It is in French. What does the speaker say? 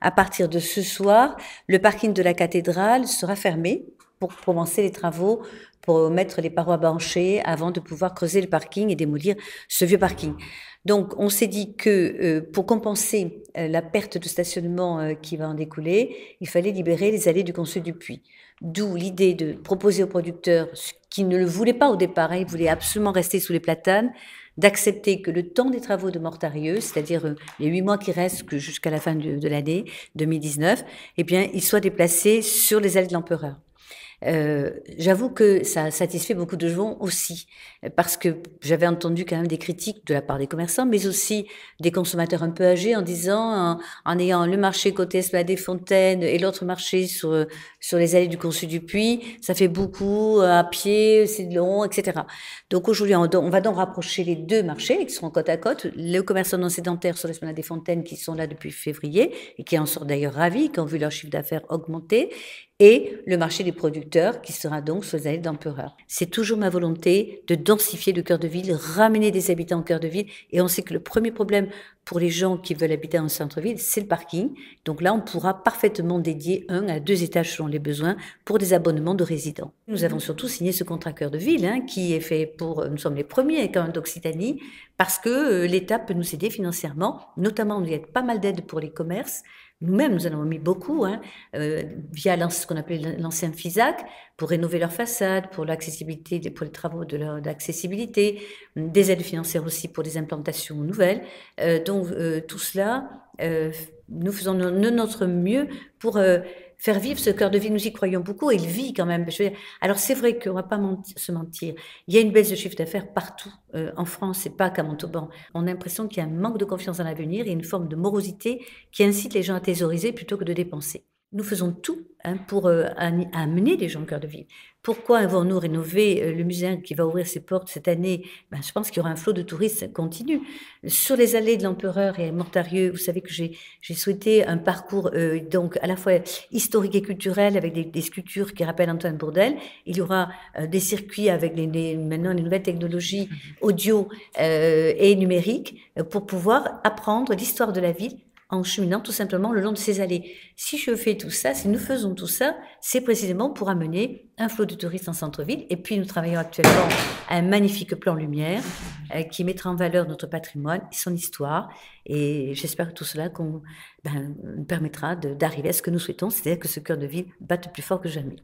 À partir de ce soir, le parking de la cathédrale sera fermé pour commencer les travaux, pour mettre les parois banchées avant de pouvoir creuser le parking et démolir ce vieux parking. Donc, on s'est dit que euh, pour compenser euh, la perte de stationnement euh, qui va en découler, il fallait libérer les allées du conseil du Puy. D'où l'idée de proposer aux producteurs, qui ne le voulaient pas au départ, hein, ils voulaient absolument rester sous les platanes, d'accepter que le temps des travaux de Mortarieux, c'est-à-dire euh, les huit mois qui restent jusqu'à la fin de, l'année 2019, eh bien, il soit déplacé sur les ailes de l'empereur. Euh, j'avoue que ça a satisfait beaucoup de gens aussi, parce que j'avais entendu quand même des critiques de la part des commerçants, mais aussi des consommateurs un peu âgés en disant, en, ayant le marché côté Esplanade des Fontaines et l'autre marché sur, sur les allées du Conçu du Puy, ça fait beaucoup euh, à pied, c'est long, etc. Donc aujourd'hui, on, va donc rapprocher les deux marchés qui seront côte à côte, les commerçants non sédentaires sur l'Esplanade des Fontaines qui sont là depuis février et qui en sont d'ailleurs ravis, qui ont vu leur chiffre d'affaires augmenter, et le marché des produits qui sera donc Sozaïl d'Empereur. C'est toujours ma volonté de densifier le cœur de ville, ramener des habitants au cœur de ville. Et on sait que le premier problème pour les gens qui veulent habiter en centre-ville, c'est le parking. Donc là, on pourra parfaitement dédier un à deux étages selon les besoins pour des abonnements de résidents. Nous mhm. avons surtout signé ce contrat cœur de ville hein, qui est fait pour, nous sommes les premiers quand même d'Occitanie, parce que euh, l'État peut nous aider financièrement, notamment il y a pas mal d'aides pour les commerces. Nous-mêmes, nous en avons mis beaucoup hein, euh, via ce qu'on appelait l'ancien FISAC, pour rénover leur façade, pour l'accessibilité, pour les travaux de l'accessibilité, des aides financières aussi pour des implantations nouvelles. Euh, donc euh, tout cela, euh, nous faisons de notre mieux pour faire vivre ce cœur de vie, Nous y croyons beaucoup et il vit quand même. Je Alors c'est vrai qu'on ne va pas se mentir. Il y a une baisse de chiffre d'affaires partout en France et pas qu'à Montauban. On a l'impression qu'il y a un manque de confiance dans l'avenir et une forme de morosité qui incite les gens à thésauriser plutôt que de dépenser. Nous faisons tout hein, pour euh, amener les gens au cœur de ville. Pourquoi avons-nous rénové euh, le musée qui va ouvrir ses portes cette année ben, Je pense qu'il y aura un flot de touristes continu. Sur les allées de l'Empereur et Mortarieux, vous savez que j'ai souhaité un parcours euh, donc à la fois historique et culturel avec des, sculptures qui rappellent Antoine Bourdel. Il y aura des circuits avec les, maintenant les nouvelles technologies mmh audio et numériques pour pouvoir apprendre l'histoire de la ville en cheminant tout simplement le long de ces allées. Si je fais tout ça, si nous faisons tout ça, c'est précisément pour amener un flot de touristes en centre-ville. Et puis nous travaillons actuellement à un magnifique plan lumière euh, qui mettra en valeur notre patrimoine et son histoire. Et j'espère que tout cela qu'on ben, permettra d'arriver à ce que nous souhaitons, c'est-à-dire que ce cœur de ville batte plus fort que jamais.